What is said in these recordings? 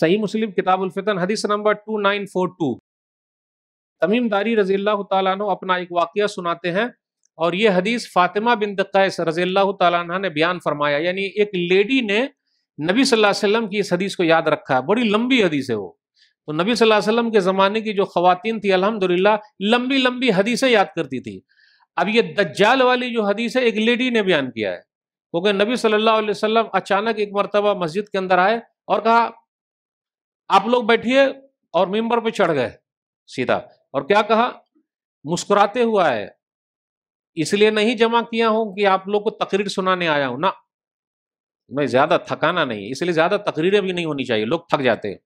सही मुस्लिम किताबुल फितन हदीस नंबर 2942 तमीम दारी रजी अल्लाह अपना एक वाक़ सुनाते हैं और ये हदीस फातिमा बिन कैस रजी अल्लाह तह ने बयान फरमाया यानी एक लेडी ने नबी सल्लल्लाहु अलैहि वसल्लम की इस हदीस को याद रखा है बड़ी लंबी हदीस है वो तो नबी सल्लल्लाहु अलैहि वसल्लम के ज़माने की जो खवतिन थी अल्हम्दुलिल्लाह लंबी लंबी हदीसें याद करती थी अब ये दज्जाल वाली जो हदीस है एक लेडी ने बयान किया है क्योंकि नबी सल्लल्लाहु अलैहि वसल्लम अचानक एक मरतबा मस्जिद के अंदर आए और कहा आप लोग बैठिए और मेंबर पे चढ़ गए सीधा और क्या कहा मुस्कुराते हुआ है इसलिए नहीं जमा किया हूं कि आप लोग को तकरीर सुनाने आया हूं ना मैं ज्यादा थकाना नहीं इसलिए ज्यादा तकरीरें भी नहीं होनी चाहिए लोग थक जाते हैं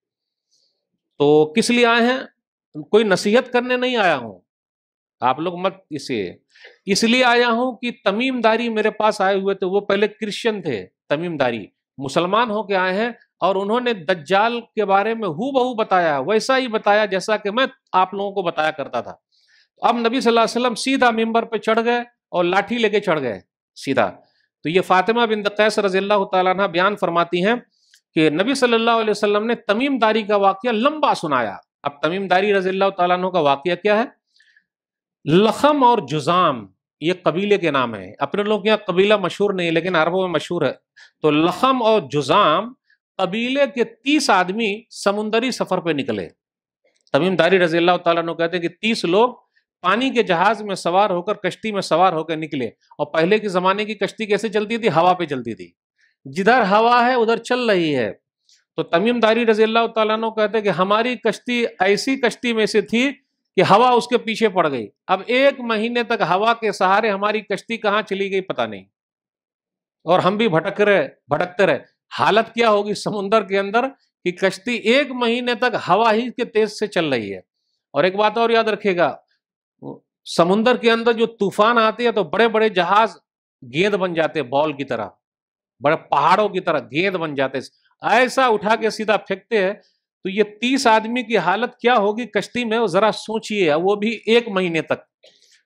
तो किस लिए आए हैं कोई नसीहत करने नहीं आया हूं आप लोग मत इसे इसलिए आया हूं कि तमीमदारी मेरे पास आए हुए थे वो पहले क्रिश्चियन थे तमीमदारी मुसलमान होके आए हैं और उन्होंने दज्जाल के बारे में हु बहू बताया वैसा ही बताया जैसा कि मैं आप लोगों को बताया करता था अब नबी सल्लल्लाहु अलैहि वसल्लम सीधा मेम्बर पर चढ़ गए और लाठी लेके चढ़ गए सीधा तो ये फातिमा बिन दैस रजील्ला तला बयान फरमाती हैं कि नबी सल्लल्लाहु अलैहि वसल्लम ने तमीमदारी का वाक्य लंबा सुनाया अब तमीमदारी रजील्ला तला का वाक्य क्या है लखम और जुजाम ये कबीले के नाम है अपने लोग यहाँ कबीला मशहूर नहीं है लेकिन अरबों में मशहूर है तो लखम और जुजाम कबीले के तीस आदमी समुंदरी सफर पर निकले तमीमदारी रजी अल्लाह कहते हैं कि तीस लोग पानी के जहाज में सवार होकर कश्ती में सवार होकर निकले और पहले के जमाने की कश्ती कैसे चलती थी हवा पे चलती थी जिधर हवा है उधर चल रही है तो तमीमदारी रजी अल्लाह तु कहते कि हमारी कश्ती ऐसी कश्ती में से थी कि हवा उसके पीछे पड़ गई अब एक महीने तक हवा के सहारे हमारी कश्ती कहाँ चली गई पता नहीं और हम भी भटक रहे भटकते रहे हालत क्या होगी समुन्द्र के अंदर कि कश्ती एक महीने तक हवा ही के तेज से चल रही है और एक बात और याद रखेगा समुन्द्र के अंदर जो तूफान आते हैं तो बड़े बड़े जहाज गेंद बन जाते हैं बॉल की तरह बड़े पहाड़ों की तरह गेंद बन जाते हैं ऐसा उठा के सीधा फेंकते हैं तो ये तीस आदमी की हालत क्या होगी कश्ती में जरा सोचिए वो भी एक महीने तक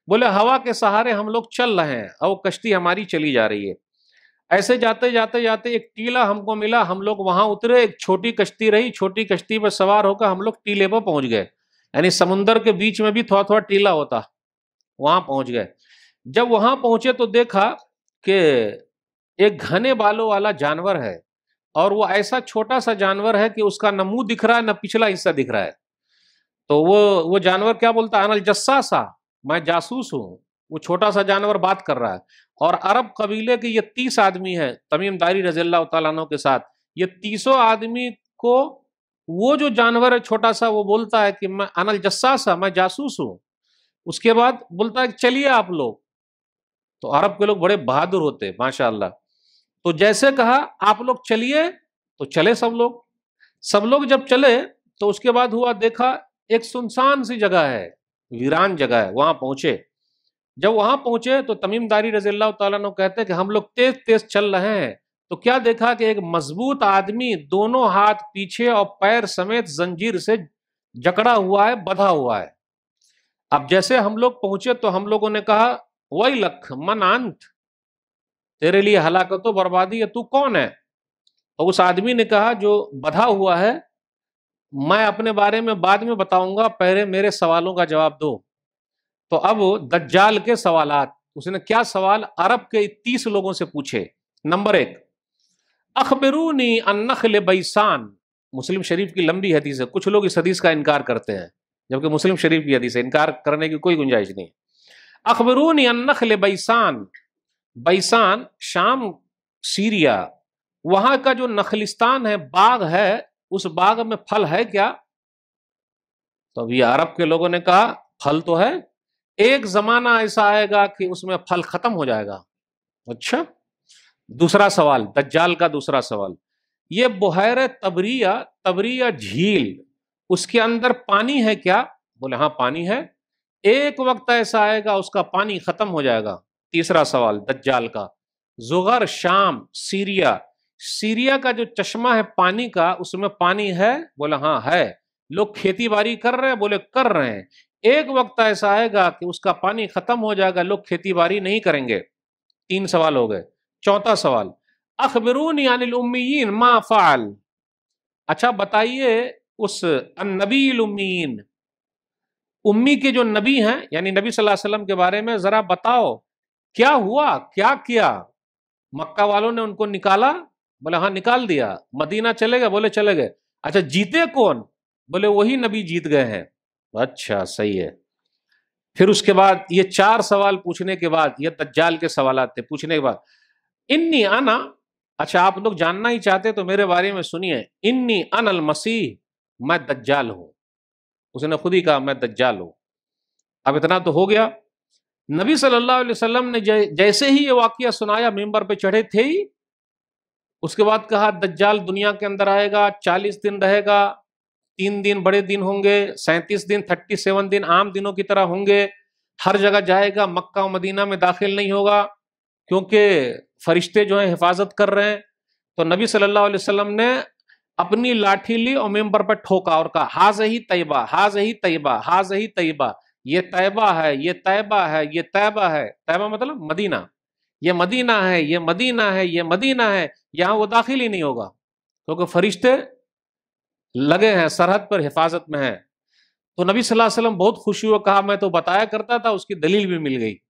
बोले हवा के सहारे हम लोग चल रहे हैं और कश्ती हमारी चली जा रही है ऐसे जाते जाते जाते एक टीला हमको मिला हम लोग वहां उतरे एक छोटी कश्ती रही छोटी कश्ती पर सवार होकर हम लोग टीले पर पहुंच गए यानी समुन्दर के बीच में भी थोड़ा थोड़ा टीला होता वहां पहुंच गए जब वहां पहुंचे तो देखा कि एक घने बालों वाला जानवर है और वो ऐसा छोटा सा जानवर है कि उसका न मुंह दिख रहा है न पिछला हिस्सा दिख रहा है तो वो वो जानवर क्या बोलता है अनल जस्सा सा मैं जासूस हूं वो छोटा सा जानवर बात कर रहा है और अरब कबीले के ये तीस आदमी है तमीम दारी रजील्ला तु के साथ ये तीसों आदमी को वो जो जानवर है छोटा सा वो बोलता है कि मैं अनल जस्सास है मैं जासूस हूँ उसके बाद बोलता है चलिए आप लोग तो अरब के लोग बड़े बहादुर होते माशाल्लाह तो जैसे कहा आप लोग चलिए तो चले सब लोग सब लोग जब चले तो उसके बाद हुआ देखा एक सुनसान सी जगह है वीरान जगह है वहां पहुंचे जब वहां पहुंचे तो तमीमदारी रजील्ला तु कहते हैं कि हम लोग तेज तेज चल रहे हैं तो क्या देखा कि एक मजबूत आदमी दोनों हाथ पीछे और पैर समेत जंजीर से जकड़ा हुआ है बधा हुआ है अब जैसे हम लोग पहुंचे तो हम लोगों ने कहा वही लख मन अंत तेरे लिए हलाकत बर्बादी है तू कौन है और तो उस आदमी ने कहा जो बधा हुआ है मैं अपने बारे में बाद में बताऊंगा पहले मेरे सवालों का जवाब दो तो अब दज्जाल के सवाल उसने क्या सवाल अरब के तीस लोगों से पूछे नंबर एक अखबरूनी अनखल बैसान मुस्लिम शरीफ की लंबी हदीस है कुछ लोग इस हदीस का इनकार करते हैं जबकि मुस्लिम शरीफ की हदीस है इनकार करने की कोई गुंजाइश नहीं अखबरूनी अनखल बैसान बैसान शाम सीरिया वहां का जो नखलिस्तान है बाग है उस बाग में फल है क्या तो अभी अरब के लोगों ने कहा फल तो है एक जमाना ऐसा आएगा कि उसमें फल खत्म हो जाएगा अच्छा दूसरा सवाल दज्जाल का दूसरा सवाल ये बुहैर तबरिया तबरिया झील उसके अंदर पानी है क्या बोले हाँ पानी है एक वक्त ऐसा आएगा उसका पानी खत्म हो जाएगा तीसरा सवाल दज्जाल का जुगर शाम सीरिया सीरिया का जो चश्मा है पानी का उसमें पानी है बोले हाँ है लोग खेती बाड़ी कर रहे हैं बोले कर रहे हैं एक वक्त ऐसा आएगा कि उसका पानी खत्म हो जाएगा लोग खेती बाड़ी नहीं करेंगे तीन सवाल हो गए चौथा सवाल अखबरून यानी उम्मीन मा फ़ाल अच्छा बताइए उस नबील उम्मीन उम्मी के जो नबी हैं यानी नबी सल्लल्लाहु अलैहि वसल्लम के बारे में ज़रा बताओ क्या हुआ क्या किया मक्का वालों ने उनको निकाला बोले हाँ निकाल दिया मदीना चले गए बोले चले गए अच्छा जीते कौन बोले वही नबी जीत गए हैं अच्छा सही है फिर उसके बाद ये चार सवाल पूछने के बाद ये तज्जाल के सवाल आते पूछने के बाद इन्नी अना अच्छा आप लोग जानना ही चाहते तो मेरे बारे में सुनिए इन्नी अनल मसीह मैं दज्जाल हूं उसने खुद ही कहा मैं दज्जाल हूं अब इतना तो हो गया नबी सल्लल्लाहु अलैहि वसल्लम ने जै, जैसे ही ये वाक्य सुनाया मेंबर पे चढ़े थे ही उसके बाद कहा दज्जाल दुनिया के अंदर आएगा चालीस दिन रहेगा तीन दिन बड़े दिन होंगे सैंतीस दिन थर्टी सेवन दिन आम दिनों की तरह होंगे हर जगह जाएगा मक्का और मदीना में दाखिल नहीं होगा क्योंकि फरिश्ते जो हैं हिफाजत कर रहे हैं तो नबी सल्लल्लाहु अलैहि वसल्लम ने अपनी लाठी ली और मेम्बर पर ठोका और कहा हाज ही तयबा हाज ही तयबा हाज ही तयबा ये तयबा है ये तयबा है ये तयबा है तयबा मतलब मदीना ये मदीना है ये मदीना है ये मदीना है यहाँ वो दाखिल ही नहीं होगा क्योंकि फरिश्ते लगे हैं सरहद पर हिफाजत में हैं तो नबी सल्लल्लाहु अलैहि वसल्लम बहुत खुशी हुआ कहा मैं तो बताया करता था उसकी दलील भी मिल गई